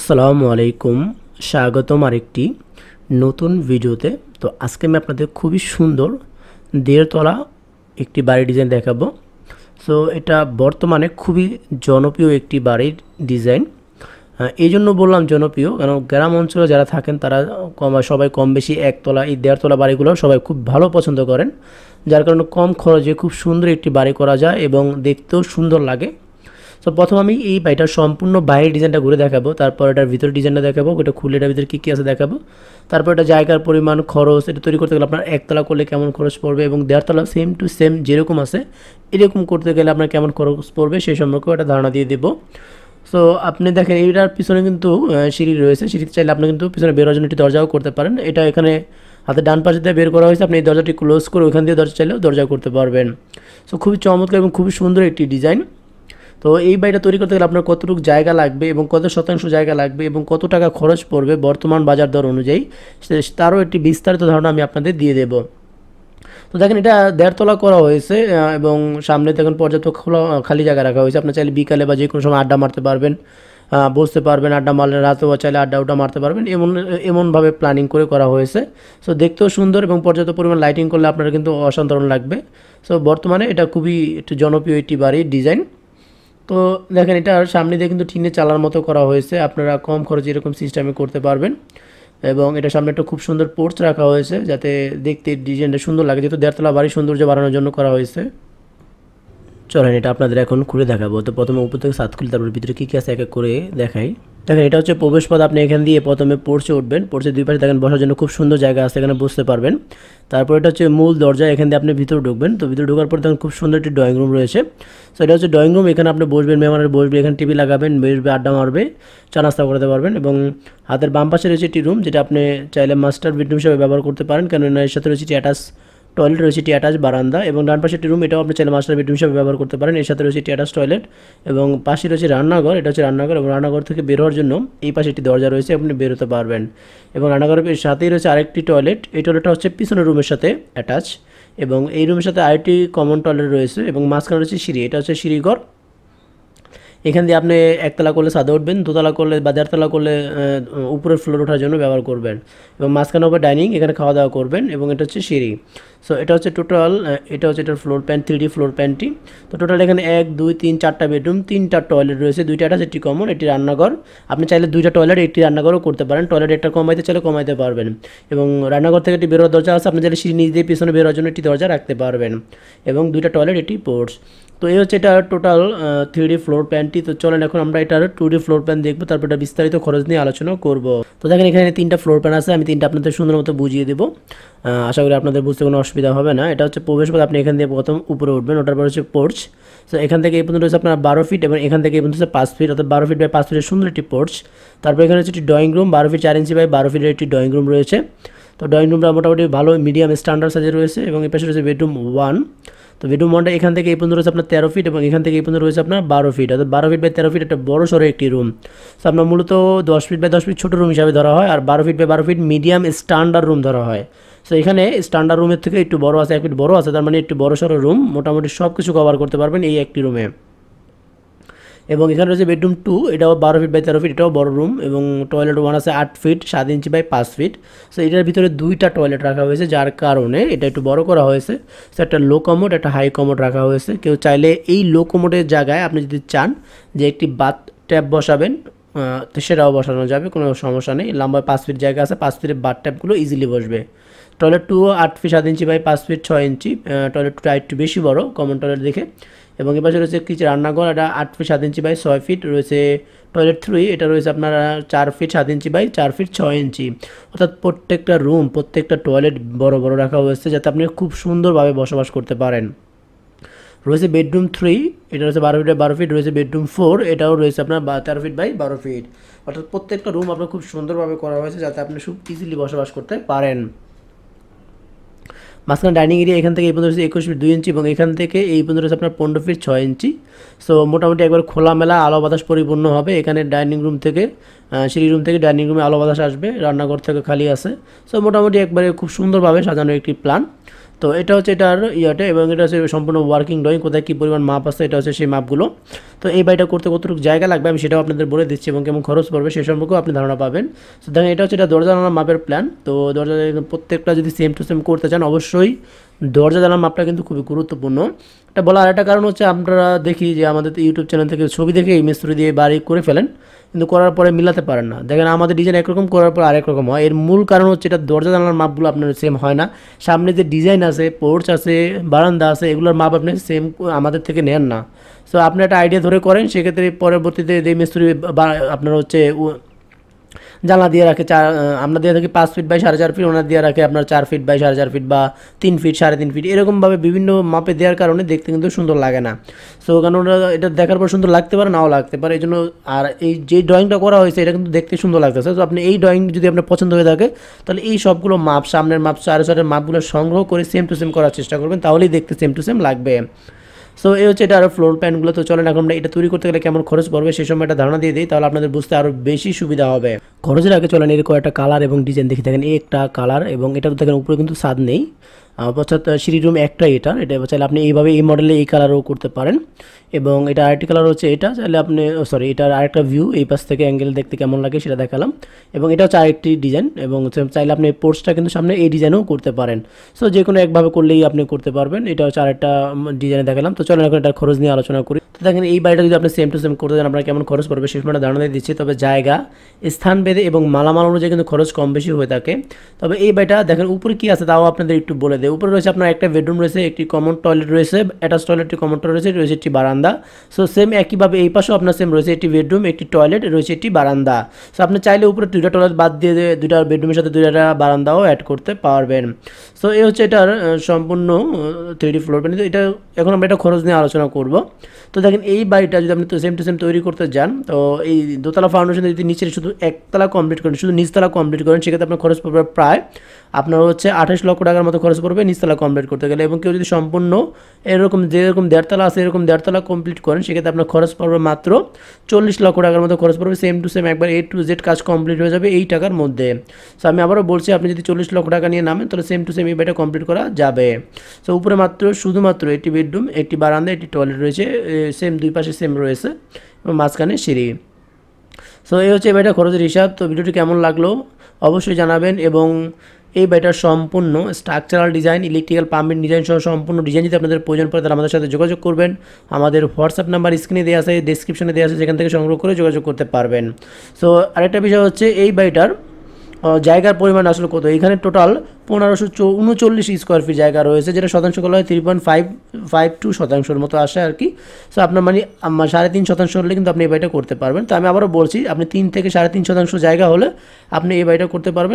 আসসালামু আলাইকুম স্বাগতম আরেকটি নতুন ভিডিওতে তো আজকে আমি আপনাদের খুবই সুন্দর দেড়তলা একটি বাড়ির ডিজাইন দেখাবো সো এটা বর্তমানে খুবই জনপ্রিয় একটি বাড়ির ডিজাইন এই জন্য বললাম জনপ্রিয় কারণ গ্রাম অঞ্চলে যারা থাকেন তারা কম সবাই কম বেশি একতলা এই দেড়তলা বাড়িগুলো সবাই খুব ভালো পছন্দ করেন যার কারণে কম খরচে খুব সুন্দর একটি বাড়ি করা যায় এবং দেখতেও সুন্দর লাগে সো প্রথম আমি এই বাইটার সম্পূর্ণ বাইরের ডিজাইনটা ঘুরে দেখাবো তারপর এটার ভিতরে ডিজাইনটা দেখাবো ওটা খুলে এটার ভিতরে কী কী আছে দেখাবো তারপর এটা জায়গার পরিমাণ খরচ এটা তৈরি করতে গেলে আপনার একতলা করলে কেমন খরচ পড়বে এবং দেড়তলা সেম টু সেম যেরকম আছে এরকম করতে গেলে আপনার কেমন খরচ পড়বে সেই সম্পর্কেও একটা ধারণা দিয়ে দেবো সো আপনি দেখেন এইটার পিছনে কিন্তু সিঁড়ি রয়েছে সিঁড়িতে চাইলে আপনি কিন্তু পিছনে বেরোয়ার জন্য একটি দরজাও করতে পারেন এটা এখানে হাতে ডান পাশে দিয়ে বের করা হয়েছে আপনি এই দরজাটি ক্লোজ করে ওইখান দিয়ে দরজা চাইলেও দরজা করতে পারবেন সো খুবই চমৎকার এবং খুবই সুন্দর একটি ডিজাইন তো এই বাড়িটা তৈরি করতে গেলে আপনার কতটুকু জায়গা লাগবে এবং কত শতাংশ জায়গা লাগবে এবং কত টাকা খরচ পড়বে বর্তমান বাজার দর অনুযায়ী তারও একটি বিস্তারিত ধারণা আমি আপনাদের দিয়ে দেবো তো দেখেন এটা দেড়তলা করা হয়েছে এবং সামনে দেখেন পর্যাপ্ত খোলা খালি জায়গা রাখা হয়েছে আপনার চাইলে বিকালে বা যে কোনো সময় আড্ডা মারতে পারবেন বসতে পারবেন আড্ডা মারলে রাতেও চাইলে আড্ডা উড্ডা মারতে পারবেন এমন এমনভাবে প্ল্যানিং করে করা হয়েছে সো দেখতেও সুন্দর এবং পর্যাপ্ত পরিমাণ লাইটিং করলে আপনার কিন্তু অসাধারণ লাগবে সো বর্তমানে এটা খুবই একটু জনপ্রিয় একটি বাড়ির ডিজাইন তো দেখেন এটা সামনে দিয়ে কিন্তু টিনে চালার মতো করা হয়েছে আপনারা কম খরচে এরকম সিস্টেমে করতে পারবেন এবং এটা সামনে একটা খুব সুন্দর পোর্চ রাখা হয়েছে যাতে দেখতে ডিজাইনটা সুন্দর লাগে যেহেতু দেড়তলা বাড়ি সৌন্দর্য বাড়ানোর জন্য করা হয়েছে চলেন এটা আপনাদের এখন খুলে দেখাবো তো প্রথমে উপর থেকে সাত খুলে তারপর ভিতরে কী কী আছে এক এক করে দেখাই দেখেন এটা হচ্ছে প্রবেশ পথ আপনি এখান দিয়ে প্রথমে পড়ছে উঠবেন পড়ছে দুই পাশে দেখেন বসার জন্য খুব সুন্দর জায়গা আছে এখানে বসতে পারবেন তারপর এটা হচ্ছে মূল দরজা এখান দিয়ে আপনি ভিতরে ঢুকবেন তো ভিতরে ঢোকার পর দেখেন খুব সুন্দর একটি ড্রয়িং রুম রয়েছে সো এটা হচ্ছে ড্রয়িং রুম এখানে আপনি বসবেন মেহমানের বসবে এখানে টিভি লাগাবেন বসবে আড্ডা মারবে চা নাস্তা করতে পারবেন এবং হাতের বাম পাশে রয়েছে একটি রুম যেটা আপনি চাইলে মাস্টার বেডরুম হিসেবে ব্যবহার করতে পারেন কেননা এর সাথে রয়েছে একটি অ্যাটাচ টয়লেট রয়েছে একটি অ্যাটাচ বারান্দা এবং ডান পাশে একটি রুম এটাও আপনি ছেলে মাস্টার বেডরুম হিসাবে ব্যবহার করতে পারেন এর সাথে রয়েছে একটি অ্যাটাচ টয়লেট এবং পাশে রয়েছে রান্নাঘর এটা হচ্ছে রান্নাঘর এবং রান্নাঘর থেকে বেরোয়ার জন্য এই পাশে একটি দরজা রয়েছে আপনি বেরোতে পারবেন এবং রান্নাঘরের সাথেই রয়েছে আরেকটি টয়লেট এই টয়লেটটা হচ্ছে পিছনের রুমের সাথে অ্যাটাচ এবং এই রুমের সাথে আরেকটি কমন টয়লেট রয়েছে এবং মাঝখানে রয়েছে সিঁড়ি এটা হচ্ছে সিঁড়িঘর এখান দিয়ে আপনি একতলা করলে সাদা উঠবেন দোতলা করলে বা দেড়তলা করলে উপরের ফ্লোর ওঠার জন্য ব্যবহার করবেন এবং মাঝখানে হবে ডাইনিং এখানে খাওয়া দাওয়া করবেন এবং এটা হচ্ছে সিঁড়ি সো এটা হচ্ছে টোটাল এটা হচ্ছে এটার ফ্লোর প্যান্ট থ্রি ফ্লোর প্যান্টটি তো টোটাল এখানে এক দুই তিন চারটা বেডরুম তিনটা টয়লেট রয়েছে দুইটা এটা একটি কমন একটি রান্নাঘর আপনি চাইলে দুইটা টয়লেট একটি রান্নাঘরও করতে পারেন টয়লেট একটা কমাইতে চাইলে কমাইতে পারবেন এবং রান্নাঘর থেকে একটি বেরোয়ার দরজা আছে আপনি চাইলে সিঁড়ি নিজেদের দিয়ে পিছনে বেরোয়ার জন্য একটি দরজা রাখতে পারবেন এবং দুইটা টয়লেট একটি পোর্টস তো এই হচ্ছে এটা টোটাল থ্রি ফ্লোর প্ল্যানটি তো চলেন এখন আমরা এটার টু ফ্লোর প্ল্যান দেখবো তারপর এটা বিস্তারিত খরচ নিয়ে আলোচনা করব তো দেখেন এখানে তিনটা ফ্লোর প্ল্যান আছে আমি তিনটা আপনাদের সুন্দর মতো বুঝিয়ে দেবো আশা করি আপনাদের বুঝতে কোনো অসুবিধা হবে না এটা হচ্ছে প্রবেশপথ আপনি এখান থেকে প্রথম উপরে উঠবেন ওটার পর হচ্ছে পোর্চ তো এখান থেকে এই পর্যন্ত রয়েছে আপনার বারো ফিট এবং এখান থেকে এই পর্যন্ত হচ্ছে পাঁচ ফিট অর্থাৎ বারো ফিট বাই পাঁচ ফিটের সুন্দর একটি পোর্চ তারপর এখানে হচ্ছে একটি ড্রয়িং রুম বারো ফিট চার ইঞ্চি বাই বারো ফিটের একটি ড্রয়িং রুম রয়েছে তো ড্রয়িং রুমটা মোটামুটি ভালো মিডিয়াম স্ট্যান্ডার্ড সাইজে রয়েছে এবং এর পাশে রয়েছে বেডরুম ওয়ান তো বেডরুম ওয়ানটা এখান থেকে এই পর্যন্ত রয়েছে আপনার তেরো ফিট এবং এখান থেকে এই পর্যন্ত রয়েছে আপনার বারো ফিট অর্থাৎ বারো ফিট বাই তেরো ফিট একটা বড় সড়ো একটি রুম তো আপনার মূলত দশ ফিট বাই দশ ফিট ছোটো রুম হিসাবে ধরা হয় আর বারো ফিট বাই বারো ফিট মিডিয়াম স্ট্যান্ডার্ড রুম ধরা হয় সো এখানে স্ট্যান্ডার্ড রুমের থেকে একটু বড় আছে এক ফিট বড় আছে তার মানে একটু বড় সড়ো রুম মোটামুটি সব কিছু কভার করতে পারবেন এই একটি রুমে এবং এখানে রয়েছে বেডরুম টু এটাও বারো ফিট বাই তেরো ফিট এটাও বড় রুম এবং টয়লেট ওয়ান আছে আট ফিট সাত ইঞ্চি বাই পাঁচ ফিট সো এটার ভিতরে দুইটা টয়লেট রাখা হয়েছে যার কারণে এটা একটু বড় করা হয়েছে সো একটা লো কমোড একটা হাই কমোড রাখা হয়েছে কেউ চাইলে এই লো কমোডের জায়গায় আপনি যদি চান যে একটি বাথ ট্যাপ বসাবেন তো সেটাও বসানো যাবে কোনো সমস্যা নেই লম্বায় পাঁচ ফিট জায়গা আছে পাঁচ ফিটের বাথ ট্যাপগুলো ইজিলি বসবে টয়লেট টুও আট ফিট সাত ইঞ্চি বাই পাঁচ ফিট ছয় ইঞ্চি টয়লেট টুটা একটু বেশি বড় কমন টয়লেট দেখে এবং এপাশে রয়েছে কিছু রান্নাঘর এটা আট ফিট সাত ইঞ্চি বাই ছয় ফিট রয়েছে টয়লেট থ্রুই এটা রয়েছে আপনার চার ফিট সাত ইঞ্চি বাই চার ফিট ছয় ইঞ্চি অর্থাৎ প্রত্যেকটা রুম প্রত্যেকটা টয়লেট বড় বড় রাখা হয়েছে যাতে আপনি খুব সুন্দরভাবে বসবাস করতে পারেন রয়েছে বেডরুম থ্রি এটা রয়েছে বারো ফিট বারো ফিট রয়েছে বেডরুম ফোর এটাও রয়েছে আপনার তেরো ফিট বাই বারো ফিট অর্থাৎ প্রত্যেকটা রুম আপনার খুব সুন্দরভাবে করা হয়েছে যাতে আপনি খুব ইজিলি বসবাস করতে পারেন মাঝখানে ডাইনিং এরিয়া এখান থেকে এই পনেরো একুশ ফিট দুই ইঞ্চি এবং এখান থেকে এই পর্যন্ত আপনার পনেরো ফিট ছয় ইঞ্চি সো মোটামুটি একবার খোলামেলা আলো বাতাস পরিপূর্ণ হবে এখানে ডাইনিং রুম থেকে সিঁড়ি রুম থেকে ডাইনিং রুমে আলো বাতাস আসবে রান্নাঘর থেকে খালি আছে সো মোটামুটি একবারে খুব সুন্দরভাবে সাজানো একটি প্ল্যান তো এটা হচ্ছে এটার ইয়েটা এবং এটা হচ্ছে সম্পূর্ণ ওয়ার্কিং ড্রয়িং কোথায় কী পরিমাণ মাপ আছে এটা হচ্ছে সেই মাপগুলো তো এই বাইটা করতে কতটুকু জায়গা লাগবে আমি সেটাও আপনাদের বলে দিচ্ছি এবং কেমন খরচ পড়বে সে সম্পর্কেও আপনি ধারণা পাবেন তো দেখেন এটা হচ্ছে এটা দরজা মাপের প্ল্যান তো দরজা প্রত্যেকটা যদি সেম টু সেম করতে চান অবশ্যই দরজা জানার মাপটা কিন্তু খুবই গুরুত্বপূর্ণ এটা বলার একটা কারণ হচ্ছে আপনারা দেখি যে আমাদের ইউটিউব চ্যানেল থেকে ছবি দেখে এই মিস্ত্রি দিয়ে বাড়ি করে ফেলেন কিন্তু করার পরে মিলাতে পারেন না দেখেন আমাদের ডিজাইন একরকম করার পর আরেক রকম হয় এর মূল কারণ হচ্ছে এটা দরজা জানালার মাপগুলো আপনার সেম হয় না সামনে যে ডিজাইন আছে পোর্চ আছে বারান্দা আছে এগুলোর মাপ আপনি সেম আমাদের থেকে নেন না সো আপনি একটা আইডিয়া ধরে করেন সেক্ষেত্রে পরবর্তীতে যে মিস্ত্রি আপনার হচ্ছে জানলা দিয়ে রাখে চার আমরা দিয়ে থাকি পাঁচ ফিট বাই সাড়ে চার ফিট ওনার দিয়ে রাখে আপনার চার ফিট বাই সাড়ে চার ফিট বা তিন ফিট সাড়ে তিন ফিট এরকমভাবে বিভিন্ন মাপে দেওয়ার কারণে দেখতে কিন্তু সুন্দর লাগে না সো কারণ ওরা এটা দেখার পর সুন্দর লাগতে পারে নাও লাগতে পারে এই জন্য আর এই যে ড্রয়িংটা করা হয়েছে এটা কিন্তু দেখতে সুন্দর লাগতেছে তো আপনি এই ড্রয়িং যদি আপনার পছন্দ হয়ে থাকে তাহলে এই সবগুলো মাপ সামনের মাপ চারের মাপগুলো সংগ্রহ করে সেম টু সেম করার চেষ্টা করবেন তাহলেই দেখতে সেম টু সেম লাগবে সো এই হচ্ছে এটা আরও ফ্লোর প্যানগুলো তো চলেন এখন আমরা এটা তৈরি করতে গেলে কেমন খরচ পড়বে সেই সময় একটা ধারণা দিয়ে দিই তাহলে আপনাদের বুঝতে আরও বেশি সুবিধা হবে খরচের আগে চলেন এর কয়েকটা কালার এবং ডিজাইন দেখে থাকেন এই একটা কালার এবং এটা দেখেন উপরে কিন্তু স্বাদ নেই অর্থাৎ সিঁড়ি রুম একটাই এটা এটা চাইলে আপনি এইভাবে এই মডেলে এই কালারও করতে পারেন এবং এটা আরেকটি কালার হচ্ছে এটা চাইলে আপনি সরি এটার আরেকটা ভিউ এই পাশ থেকে অ্যাঙ্গেল দেখতে কেমন লাগে সেটা দেখালাম এবং এটা হচ্ছে আরেকটি ডিজাইন এবং চাইলে আপনি পোর্টসটা কিন্তু সামনে এই ডিজাইনও করতে পারেন সো যে কোনো একভাবে করলেই আপনি করতে পারবেন এটা হচ্ছে আরেকটা ডিজাইনে দেখালাম তো চলেন এখন এটা খরচ নিয়ে আলোচনা করি তো দেখেন এই বাড়িটা যদি আপনি সেম টু সেম করতে চান আপনার কেমন খরচ পড়বে সে সময় ধারণা দিয়ে দিচ্ছি তবে জায়গা স্থান ভেদে এবং মালামাল অনুযায়ী কিন্তু খরচ কম বেশি হয়ে থাকে তবে এই বাড়িটা দেখেন উপরে কী আছে তাও আপনাদের একটু বলে দেয় উপরে রয়েছে আপনার একটা বেডরুম রয়েছে একটি কমন টয়লেট রয়েছে অ্যাটাচ টয়লেটটি কমন টয়লেট রয়েছে রয়েছে একটি বারান্দা সো সেম একইভাবে এই পাশেও আপনার সেম রয়েছে একটি বেডরুম একটি টয়লেট রয়েছে একটি বারান্দা সো আপনি চাইলে উপরে দুইটা টয়লেট বাদ দিয়ে দুইটা বেডরুমের সাথে দুইটা বারান্দাও অ্যাড করতে পারবেন সো এই হচ্ছে এটার সম্পূর্ণ থ্রিডি ফ্লোর প্ল্যান এটা এখন আমরা এটা খরচ নিয়ে আলোচনা করব তো দেখেন এই বাড়িটা যদি আপনি সেম টু সেম তৈরি করতে যান তো এই দোতলা ফাউন্ডেশন যদি নিচের শুধু একতলা কমপ্লিট করেন শুধু নিচতলা কমপ্লিট করেন সেক্ষেত্রে আপনার খরচ পড়বে প্রায় আপনার হচ্ছে আঠাশ লক্ষ টাকার মতো খরচ পড়বে নিচতলা কমপ্লিট করতে গেলে এবং কেউ যদি সম্পূর্ণ এরকম যেরকম দেড়তলা আছে এরকম দেড়তলা কমপ্লিট করেন সেক্ষেত্রে আপনার খরচ পড়বে মাত্র চল্লিশ লক্ষ টাকার মতো খরচ পড়বে সেম টু সেম একবার এ টু জেড কাজ কমপ্লিট হয়ে যাবে এই টাকার মধ্যে সো আমি আবারও বলছি আপনি যদি চল্লিশ লক্ষ টাকা নিয়ে নামেন তাহলে সেম টু সেম এই বাড়িটা কমপ্লিট করা যাবে সো উপরে মাত্র শুধুমাত্র একটি বেডরুম একটি বারান্দা একটি টয়লেট রয়েছে সেম দুই পাশে সেম রয়েছে এবং মাঝখানে সিঁড়ি সো এই হচ্ছে এবার খরচের হিসাব তো ভিডিওটি কেমন লাগলো অবশ্যই জানাবেন এবং এই বাড়িটার সম্পূর্ণ স্ট্রাকচারাল ডিজাইন ইলেকট্রিক্যাল পাম্পের ডিজাইন সহ সম্পূর্ণ ডিজাইন যদি আপনাদের প্রয়োজন পড়ে তারা আমাদের সাথে যোগাযোগ করবেন আমাদের হোয়াটসঅ্যাপ নাম্বার স্ক্রিনে দেওয়া আছে ডিসক্রিপশনে দেওয়া আছে সেখান থেকে সংগ্রহ করে যোগাযোগ করতে পারবেন সো আরেকটা বিষয় হচ্ছে এই বাড়িটার জায়গার পরিমাণ আসলে কত এখানে টোটাল পনেরোশো উনচল্লিশ স্কোয়ার ফিট জায়গা রয়েছে যেটা শতাংশ করা হয় three point five five two শতাংশের মতো আসে আর কি সো আপনার মানে সাড়ে তিন শতাংশ হলে কিন্তু আপনি এই বাড়িটা করতে পারবেন তো আমি আবারও বলছি আপনি তিন থেকে সাড়ে তিন শতাংশ জায়গা হলে আপনি এই বাড়িটা করতে পারবেন